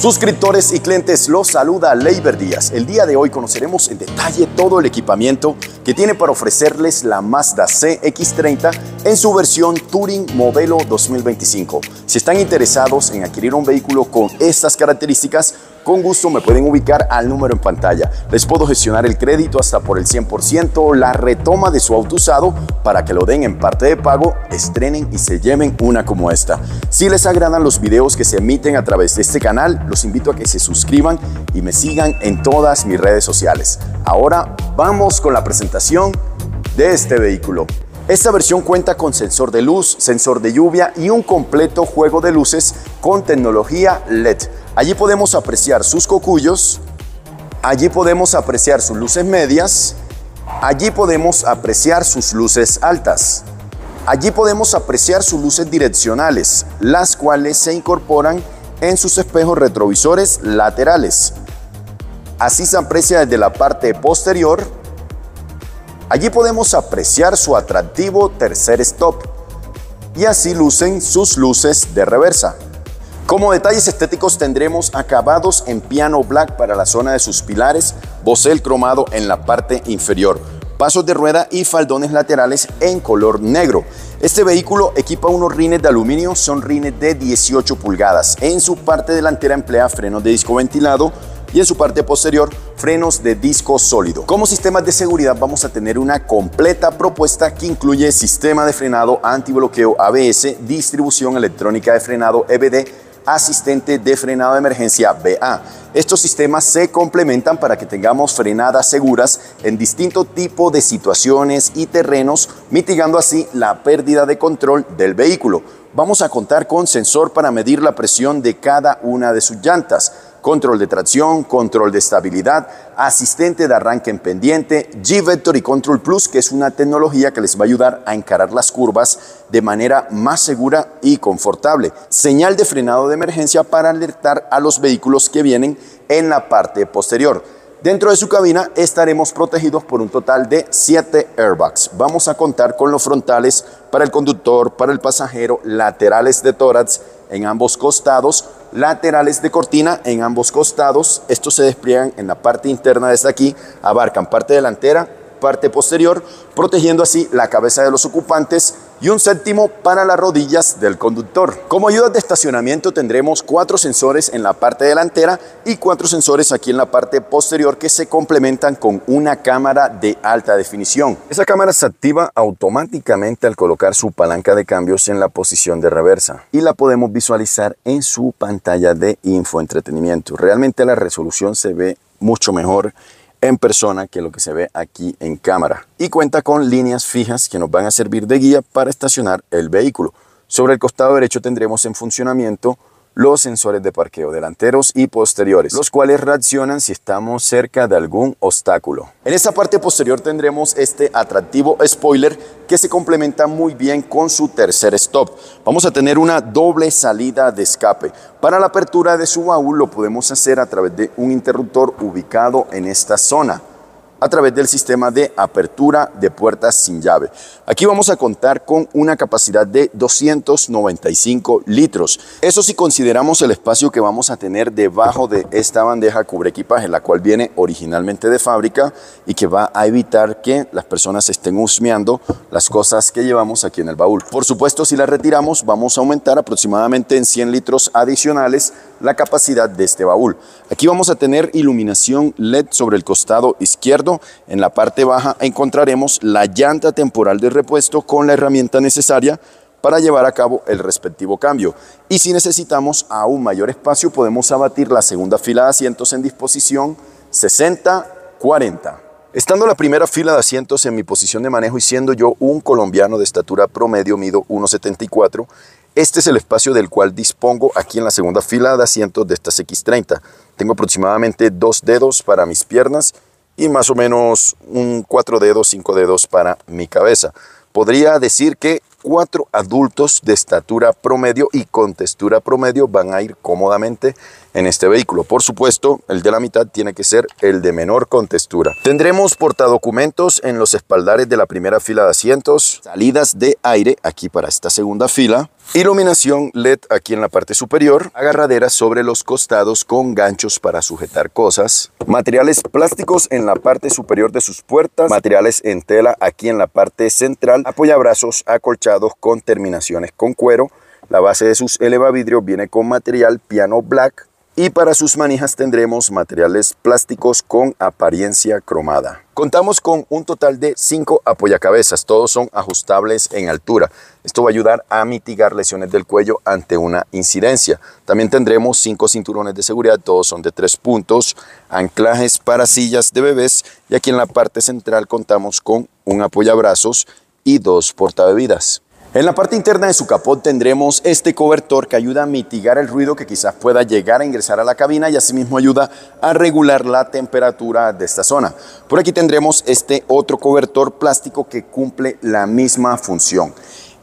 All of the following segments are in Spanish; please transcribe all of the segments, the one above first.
Suscriptores y clientes, los saluda Leiber Díaz. El día de hoy conoceremos en detalle todo el equipamiento que tiene para ofrecerles la Mazda CX30 en su versión Touring modelo 2025. Si están interesados en adquirir un vehículo con estas características, con gusto me pueden ubicar al número en pantalla. Les puedo gestionar el crédito hasta por el 100%, la retoma de su auto usado para que lo den en parte de pago, estrenen y se lleven una como esta. Si les agradan los videos que se emiten a través de este canal, los invito a que se suscriban y me sigan en todas mis redes sociales. Ahora vamos con la presentación de este vehículo. Esta versión cuenta con sensor de luz, sensor de lluvia y un completo juego de luces con tecnología LED. Allí podemos apreciar sus cocuyos, allí podemos apreciar sus luces medias, allí podemos apreciar sus luces altas. Allí podemos apreciar sus luces direccionales, las cuales se incorporan en sus espejos retrovisores laterales. Así se aprecia desde la parte posterior Allí podemos apreciar su atractivo tercer stop y así lucen sus luces de reversa. Como detalles estéticos tendremos acabados en piano black para la zona de sus pilares, bocel cromado en la parte inferior, pasos de rueda y faldones laterales en color negro. Este vehículo equipa unos rines de aluminio, son rines de 18 pulgadas. En su parte delantera emplea frenos de disco ventilado, y en su parte posterior frenos de disco sólido. Como sistemas de seguridad vamos a tener una completa propuesta que incluye sistema de frenado antibloqueo ABS, distribución electrónica de frenado EBD, asistente de frenado de emergencia BA. Estos sistemas se complementan para que tengamos frenadas seguras en distinto tipo de situaciones y terrenos, mitigando así la pérdida de control del vehículo. Vamos a contar con sensor para medir la presión de cada una de sus llantas control de tracción, control de estabilidad, asistente de arranque en pendiente, G-Vector y Control Plus, que es una tecnología que les va a ayudar a encarar las curvas de manera más segura y confortable. Señal de frenado de emergencia para alertar a los vehículos que vienen en la parte posterior. Dentro de su cabina estaremos protegidos por un total de 7 airbags. Vamos a contar con los frontales para el conductor, para el pasajero, laterales de tórax en ambos costados, laterales de cortina en ambos costados. Estos se despliegan en la parte interna desde aquí, abarcan parte delantera parte posterior, protegiendo así la cabeza de los ocupantes y un séptimo para las rodillas del conductor. Como ayuda de estacionamiento tendremos cuatro sensores en la parte delantera y cuatro sensores aquí en la parte posterior que se complementan con una cámara de alta definición. Esa cámara se activa automáticamente al colocar su palanca de cambios en la posición de reversa y la podemos visualizar en su pantalla de infoentretenimiento. Realmente la resolución se ve mucho mejor en persona que lo que se ve aquí en cámara y cuenta con líneas fijas que nos van a servir de guía para estacionar el vehículo. Sobre el costado derecho tendremos en funcionamiento los sensores de parqueo delanteros y posteriores, los cuales reaccionan si estamos cerca de algún obstáculo. En esta parte posterior tendremos este atractivo spoiler que se complementa muy bien con su tercer stop. Vamos a tener una doble salida de escape. Para la apertura de su baúl lo podemos hacer a través de un interruptor ubicado en esta zona a través del sistema de apertura de puertas sin llave. Aquí vamos a contar con una capacidad de 295 litros. Eso si consideramos el espacio que vamos a tener debajo de esta bandeja cubre equipaje, la cual viene originalmente de fábrica y que va a evitar que las personas estén husmeando las cosas que llevamos aquí en el baúl. Por supuesto, si la retiramos, vamos a aumentar aproximadamente en 100 litros adicionales la capacidad de este baúl. Aquí vamos a tener iluminación LED sobre el costado izquierdo. En la parte baja encontraremos la llanta temporal de repuesto con la herramienta necesaria para llevar a cabo el respectivo cambio. Y si necesitamos aún mayor espacio, podemos abatir la segunda fila de asientos en disposición 60-40. Estando la primera fila de asientos en mi posición de manejo y siendo yo un colombiano de estatura promedio, mido 1,74, este es el espacio del cual dispongo aquí en la segunda fila de asientos de estas X30. Tengo aproximadamente dos dedos para mis piernas y más o menos un cuatro dedos, cinco dedos para mi cabeza. Podría decir que cuatro adultos de estatura promedio y con textura promedio van a ir cómodamente en este vehículo. Por supuesto, el de la mitad tiene que ser el de menor contextura Tendremos portadocumentos en los espaldares de la primera fila de asientos, salidas de aire aquí para esta segunda fila, Iluminación LED aquí en la parte superior, agarraderas sobre los costados con ganchos para sujetar cosas, materiales plásticos en la parte superior de sus puertas, materiales en tela aquí en la parte central, apoyabrazos acolchados con terminaciones con cuero, la base de sus elevavidrios viene con material piano black, y para sus manijas tendremos materiales plásticos con apariencia cromada. Contamos con un total de 5 apoyacabezas, todos son ajustables en altura. Esto va a ayudar a mitigar lesiones del cuello ante una incidencia. También tendremos 5 cinturones de seguridad, todos son de 3 puntos, anclajes para sillas de bebés y aquí en la parte central contamos con un apoyabrazos y dos portabebidas. En la parte interna de su capot tendremos este cobertor que ayuda a mitigar el ruido que quizás pueda llegar a ingresar a la cabina y asimismo ayuda a regular la temperatura de esta zona. Por aquí tendremos este otro cobertor plástico que cumple la misma función.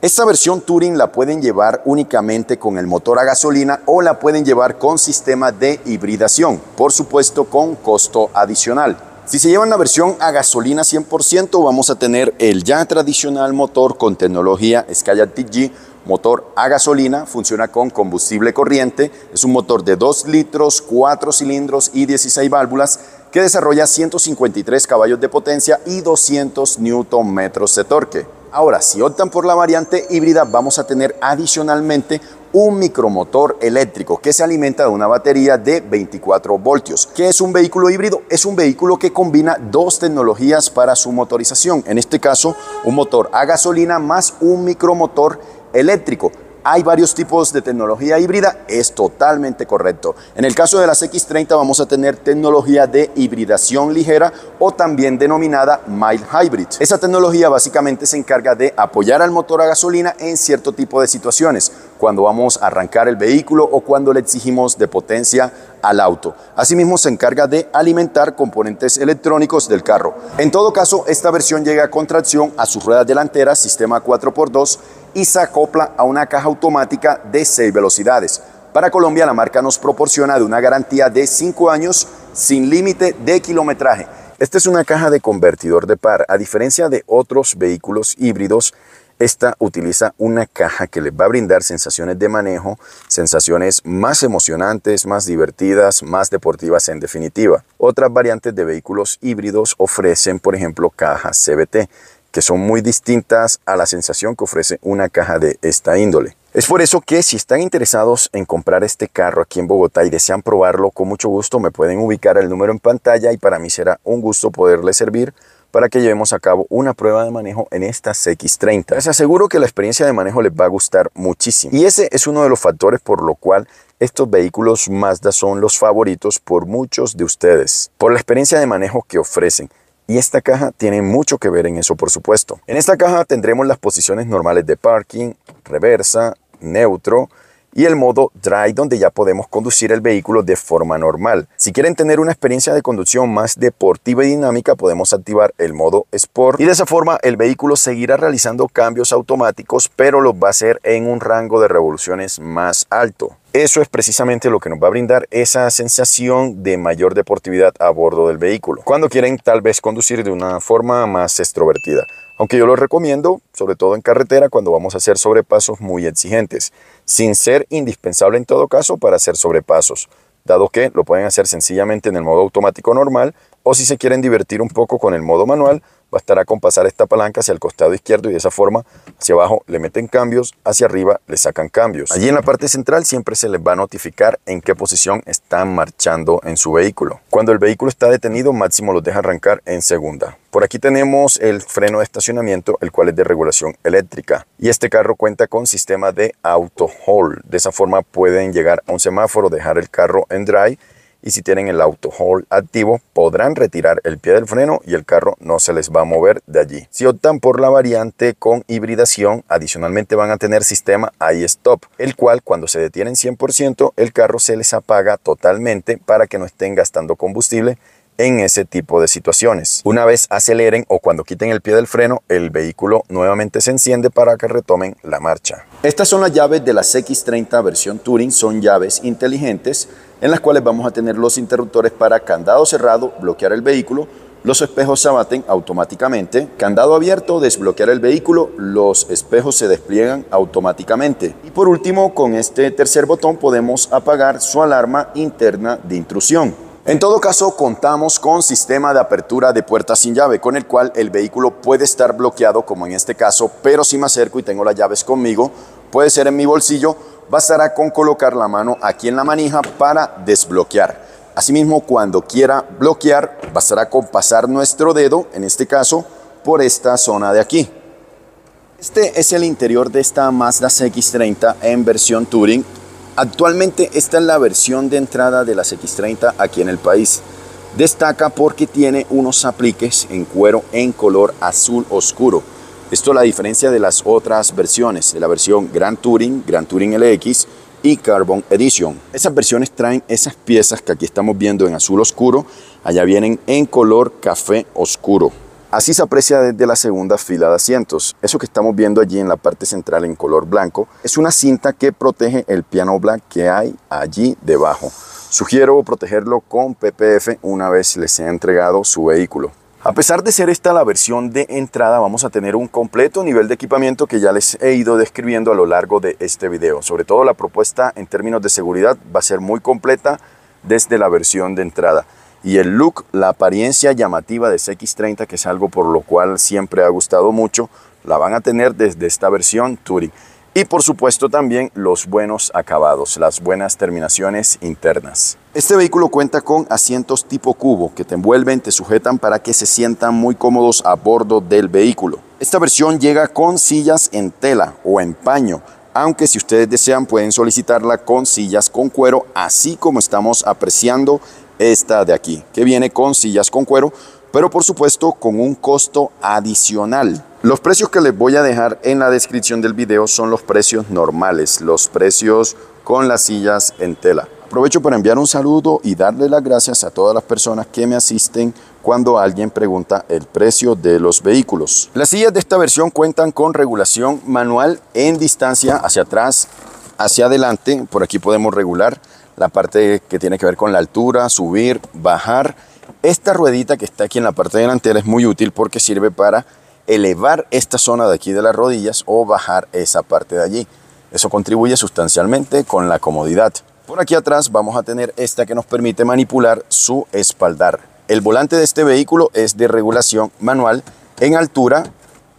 Esta versión Touring la pueden llevar únicamente con el motor a gasolina o la pueden llevar con sistema de hibridación, por supuesto con costo adicional. Si se lleva una versión a gasolina 100%, vamos a tener el ya tradicional motor con tecnología Skyline TG, motor a gasolina, funciona con combustible corriente, es un motor de 2 litros, 4 cilindros y 16 válvulas que desarrolla 153 caballos de potencia y 200 Nm de torque. Ahora, si optan por la variante híbrida, vamos a tener adicionalmente un micromotor eléctrico que se alimenta de una batería de 24 voltios. ¿Qué es un vehículo híbrido? Es un vehículo que combina dos tecnologías para su motorización. En este caso, un motor a gasolina más un micromotor eléctrico hay varios tipos de tecnología híbrida, es totalmente correcto. En el caso de las X30 vamos a tener tecnología de hibridación ligera o también denominada mild hybrid. Esa tecnología básicamente se encarga de apoyar al motor a gasolina en cierto tipo de situaciones, cuando vamos a arrancar el vehículo o cuando le exigimos de potencia al auto. Asimismo, se encarga de alimentar componentes electrónicos del carro. En todo caso, esta versión llega con tracción a sus ruedas delanteras, sistema 4x2, y se acopla a una caja automática de 6 velocidades. Para Colombia la marca nos proporciona de una garantía de 5 años sin límite de kilometraje. Esta es una caja de convertidor de par. A diferencia de otros vehículos híbridos, esta utiliza una caja que les va a brindar sensaciones de manejo, sensaciones más emocionantes, más divertidas, más deportivas en definitiva. Otras variantes de vehículos híbridos ofrecen, por ejemplo, cajas CBT que son muy distintas a la sensación que ofrece una caja de esta índole. Es por eso que si están interesados en comprar este carro aquí en Bogotá y desean probarlo, con mucho gusto me pueden ubicar el número en pantalla y para mí será un gusto poderles servir para que llevemos a cabo una prueba de manejo en esta CX30. Les aseguro que la experiencia de manejo les va a gustar muchísimo. Y ese es uno de los factores por lo cual estos vehículos Mazda son los favoritos por muchos de ustedes. Por la experiencia de manejo que ofrecen y esta caja tiene mucho que ver en eso por supuesto. En esta caja tendremos las posiciones normales de parking, reversa, neutro, y el modo Drive donde ya podemos conducir el vehículo de forma normal. Si quieren tener una experiencia de conducción más deportiva y dinámica podemos activar el modo Sport y de esa forma el vehículo seguirá realizando cambios automáticos pero los va a hacer en un rango de revoluciones más alto. Eso es precisamente lo que nos va a brindar esa sensación de mayor deportividad a bordo del vehículo. Cuando quieren tal vez conducir de una forma más extrovertida. Aunque yo lo recomiendo, sobre todo en carretera, cuando vamos a hacer sobrepasos muy exigentes, sin ser indispensable en todo caso para hacer sobrepasos, dado que lo pueden hacer sencillamente en el modo automático normal o si se quieren divertir un poco con el modo manual, bastará con pasar esta palanca hacia el costado izquierdo y de esa forma hacia abajo le meten cambios, hacia arriba le sacan cambios. Allí en la parte central siempre se les va a notificar en qué posición están marchando en su vehículo. Cuando el vehículo está detenido, máximo los deja arrancar en segunda. Por aquí tenemos el freno de estacionamiento, el cual es de regulación eléctrica. Y este carro cuenta con sistema de auto hold. De esa forma pueden llegar a un semáforo, dejar el carro en dry y si tienen el auto hold activo podrán retirar el pie del freno y el carro no se les va a mover de allí. Si optan por la variante con hibridación, adicionalmente van a tener sistema i-stop. el cual cuando se detienen 100% el carro se les apaga totalmente para que no estén gastando combustible en ese tipo de situaciones. Una vez aceleren o cuando quiten el pie del freno, el vehículo nuevamente se enciende para que retomen la marcha. Estas son las llaves de la X30 versión Touring, son llaves inteligentes en las cuales vamos a tener los interruptores para candado cerrado, bloquear el vehículo, los espejos se abaten automáticamente, candado abierto, desbloquear el vehículo, los espejos se despliegan automáticamente. Y por último, con este tercer botón podemos apagar su alarma interna de intrusión. En todo caso, contamos con sistema de apertura de puertas sin llave, con el cual el vehículo puede estar bloqueado, como en este caso, pero si me acerco y tengo las llaves conmigo, puede ser en mi bolsillo bastará con colocar la mano aquí en la manija para desbloquear. Asimismo, cuando quiera bloquear, bastará con pasar nuestro dedo, en este caso, por esta zona de aquí. Este es el interior de esta Mazda cx 30 en versión Touring. Actualmente esta es la versión de entrada de la cx 30 aquí en el país. Destaca porque tiene unos apliques en cuero en color azul oscuro esto es la diferencia de las otras versiones, de la versión Grand Touring, Grand Touring LX y Carbon Edition. Esas versiones traen esas piezas que aquí estamos viendo en azul oscuro, allá vienen en color café oscuro. Así se aprecia desde la segunda fila de asientos. Eso que estamos viendo allí en la parte central en color blanco es una cinta que protege el piano black que hay allí debajo. Sugiero protegerlo con PPF una vez les sea entregado su vehículo. A pesar de ser esta la versión de entrada, vamos a tener un completo nivel de equipamiento que ya les he ido describiendo a lo largo de este video. Sobre todo la propuesta en términos de seguridad va a ser muy completa desde la versión de entrada. Y el look, la apariencia llamativa de CX30, que es algo por lo cual siempre ha gustado mucho, la van a tener desde esta versión Touring. Y por supuesto también los buenos acabados, las buenas terminaciones internas. Este vehículo cuenta con asientos tipo cubo que te envuelven, te sujetan para que se sientan muy cómodos a bordo del vehículo. Esta versión llega con sillas en tela o en paño, aunque si ustedes desean pueden solicitarla con sillas con cuero, así como estamos apreciando esta de aquí, que viene con sillas con cuero, pero por supuesto con un costo adicional. Los precios que les voy a dejar en la descripción del video son los precios normales, los precios con las sillas en tela. Aprovecho para enviar un saludo y darle las gracias a todas las personas que me asisten cuando alguien pregunta el precio de los vehículos. Las sillas de esta versión cuentan con regulación manual en distancia hacia atrás, hacia adelante. Por aquí podemos regular la parte que tiene que ver con la altura, subir, bajar. Esta ruedita que está aquí en la parte delantera es muy útil porque sirve para elevar esta zona de aquí de las rodillas o bajar esa parte de allí. Eso contribuye sustancialmente con la comodidad. Por aquí atrás vamos a tener esta que nos permite manipular su espaldar. El volante de este vehículo es de regulación manual en altura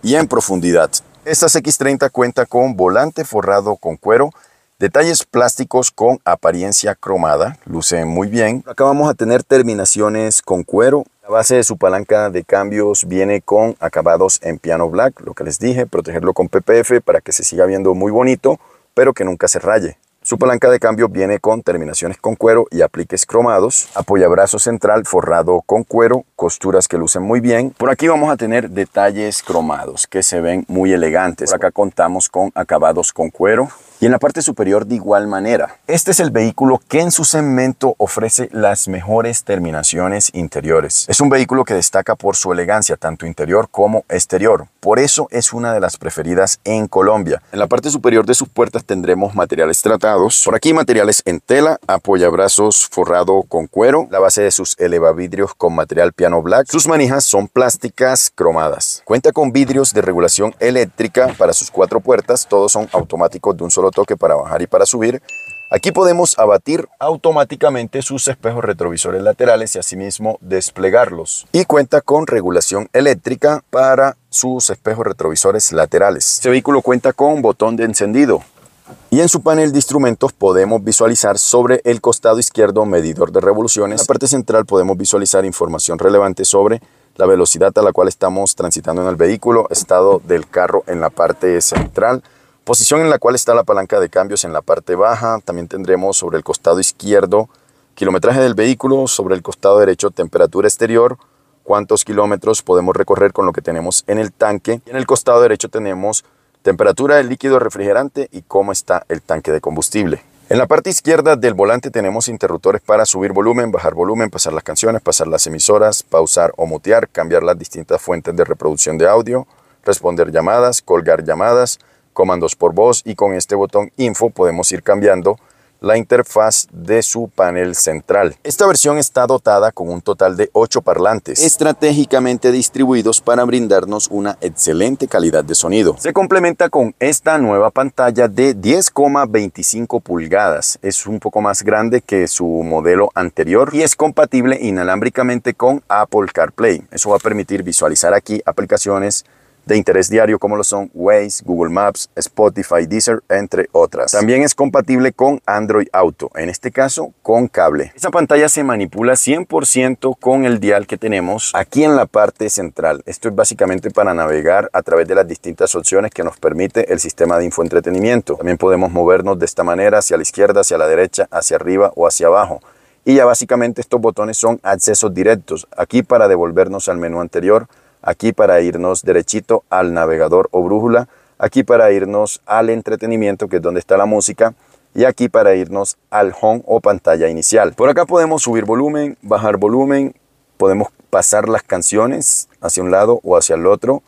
y en profundidad. Esta X30 cuenta con volante forrado con cuero, detalles plásticos con apariencia cromada, luce muy bien. Acá vamos a tener terminaciones con cuero la base de su palanca de cambios viene con acabados en piano black, lo que les dije, protegerlo con PPF para que se siga viendo muy bonito, pero que nunca se raye. Su palanca de cambio viene con terminaciones con cuero y apliques cromados, apoyabrazo central forrado con cuero, costuras que lucen muy bien. Por aquí vamos a tener detalles cromados que se ven muy elegantes. acá contamos con acabados con cuero, y en la parte superior de igual manera. Este es el vehículo que en su segmento ofrece las mejores terminaciones interiores. Es un vehículo que destaca por su elegancia, tanto interior como exterior. Por eso es una de las preferidas en Colombia. En la parte superior de sus puertas tendremos materiales tratados. Por aquí materiales en tela, apoyabrazos forrado con cuero, la base de sus elevavidrios con material piano black. Sus manijas son plásticas cromadas. Cuenta con vidrios de regulación eléctrica para sus cuatro puertas, todos son automáticos de un solo toque para bajar y para subir, aquí podemos abatir automáticamente sus espejos retrovisores laterales y asimismo desplegarlos. Y cuenta con regulación eléctrica para sus espejos retrovisores laterales. Este vehículo cuenta con botón de encendido, y en su panel de instrumentos podemos visualizar sobre el costado izquierdo medidor de revoluciones. En la parte central podemos visualizar información relevante sobre la velocidad a la cual estamos transitando en el vehículo, estado del carro en la parte central, Posición en la cual está la palanca de cambios en la parte baja. También tendremos sobre el costado izquierdo kilometraje del vehículo, sobre el costado derecho temperatura exterior, cuántos kilómetros podemos recorrer con lo que tenemos en el tanque. en el costado derecho tenemos temperatura del líquido refrigerante y cómo está el tanque de combustible. En la parte izquierda del volante tenemos interruptores para subir volumen, bajar volumen, pasar las canciones, pasar las emisoras, pausar o mutear, cambiar las distintas fuentes de reproducción de audio, responder llamadas, colgar llamadas, comandos por voz y con este botón info podemos ir cambiando la interfaz de su panel central. Esta versión está dotada con un total de 8 parlantes estratégicamente distribuidos para brindarnos una excelente calidad de sonido. Se complementa con esta nueva pantalla de 10,25 pulgadas. Es un poco más grande que su modelo anterior y es compatible inalámbricamente con Apple CarPlay. Eso va a permitir visualizar aquí aplicaciones de interés diario como lo son Waze, Google Maps, Spotify, Deezer, entre otras. También es compatible con Android Auto, en este caso con cable. Esta pantalla se manipula 100% con el dial que tenemos aquí en la parte central. Esto es básicamente para navegar a través de las distintas opciones que nos permite el sistema de infoentretenimiento. También podemos movernos de esta manera hacia la izquierda, hacia la derecha, hacia arriba o hacia abajo y ya básicamente estos botones son accesos directos. Aquí para devolvernos al menú anterior aquí para irnos derechito al navegador o brújula, aquí para irnos al entretenimiento, que es donde está la música, y aquí para irnos al home o pantalla inicial. Por acá podemos subir volumen, bajar volumen, podemos pasar las canciones hacia un lado o hacia el otro,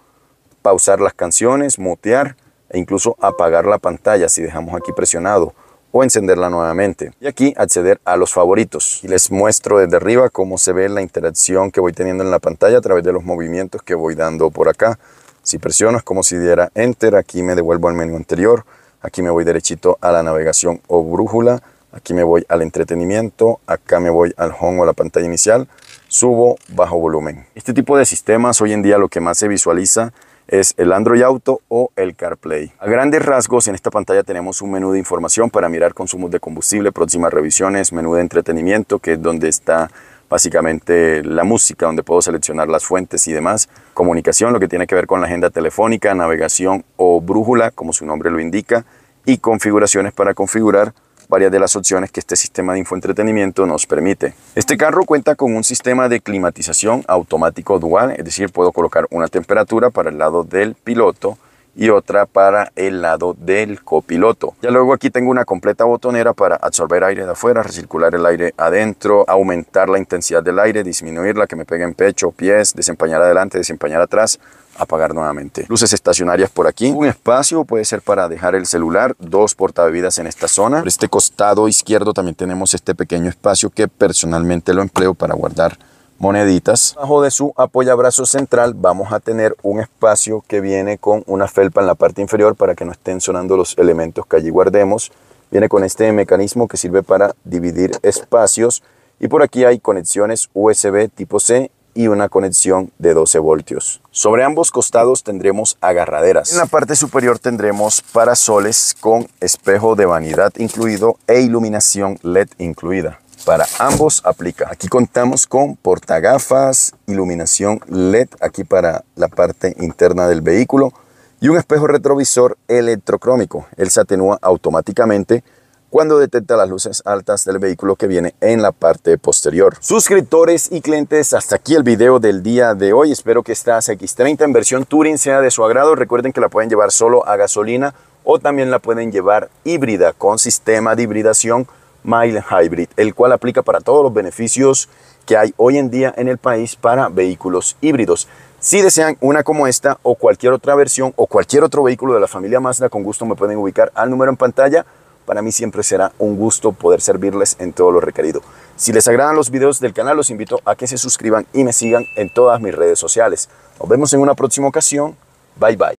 pausar las canciones, mutear e incluso apagar la pantalla si dejamos aquí presionado o encenderla nuevamente. Y aquí acceder a los favoritos. Y les muestro desde arriba cómo se ve la interacción que voy teniendo en la pantalla a través de los movimientos que voy dando por acá. Si presionas como si diera Enter, aquí me devuelvo al menú anterior, aquí me voy derechito a la navegación o brújula, aquí me voy al entretenimiento, acá me voy al home o la pantalla inicial, subo, bajo volumen. Este tipo de sistemas hoy en día lo que más se visualiza es el Android Auto o el CarPlay. A grandes rasgos, en esta pantalla tenemos un menú de información para mirar consumos de combustible, próximas revisiones, menú de entretenimiento, que es donde está básicamente la música, donde puedo seleccionar las fuentes y demás, comunicación, lo que tiene que ver con la agenda telefónica, navegación o brújula, como su nombre lo indica, y configuraciones para configurar varias de las opciones que este sistema de infoentretenimiento nos permite. Este carro cuenta con un sistema de climatización automático dual, es decir, puedo colocar una temperatura para el lado del piloto y otra para el lado del copiloto. Ya luego aquí tengo una completa botonera para absorber aire de afuera, recircular el aire adentro, aumentar la intensidad del aire, disminuir la que me pegue en pecho, pies, desempañar adelante, desempañar atrás, apagar nuevamente. Luces estacionarias por aquí. Un espacio puede ser para dejar el celular. Dos portabebidas en esta zona. Por este costado izquierdo también tenemos este pequeño espacio que personalmente lo empleo para guardar moneditas. Bajo de su apoyabrazo central vamos a tener un espacio que viene con una felpa en la parte inferior para que no estén sonando los elementos que allí guardemos. Viene con este mecanismo que sirve para dividir espacios y por aquí hay conexiones USB tipo C y una conexión de 12 voltios. Sobre ambos costados tendremos agarraderas. En la parte superior tendremos parasoles con espejo de vanidad incluido e iluminación LED incluida. Para ambos aplica. Aquí contamos con portagafas, iluminación LED aquí para la parte interna del vehículo y un espejo retrovisor electrocrómico. Él se atenúa automáticamente cuando detecta las luces altas del vehículo que viene en la parte posterior. Suscriptores y clientes, hasta aquí el video del día de hoy. Espero que esta X30 en versión Touring sea de su agrado. Recuerden que la pueden llevar solo a gasolina o también la pueden llevar híbrida con sistema de hibridación mile Hybrid, el cual aplica para todos los beneficios que hay hoy en día en el país para vehículos híbridos. Si desean una como esta o cualquier otra versión o cualquier otro vehículo de la familia Mazda, con gusto me pueden ubicar al número en pantalla. Para mí siempre será un gusto poder servirles en todo lo requerido. Si les agradan los videos del canal, los invito a que se suscriban y me sigan en todas mis redes sociales. Nos vemos en una próxima ocasión. Bye bye.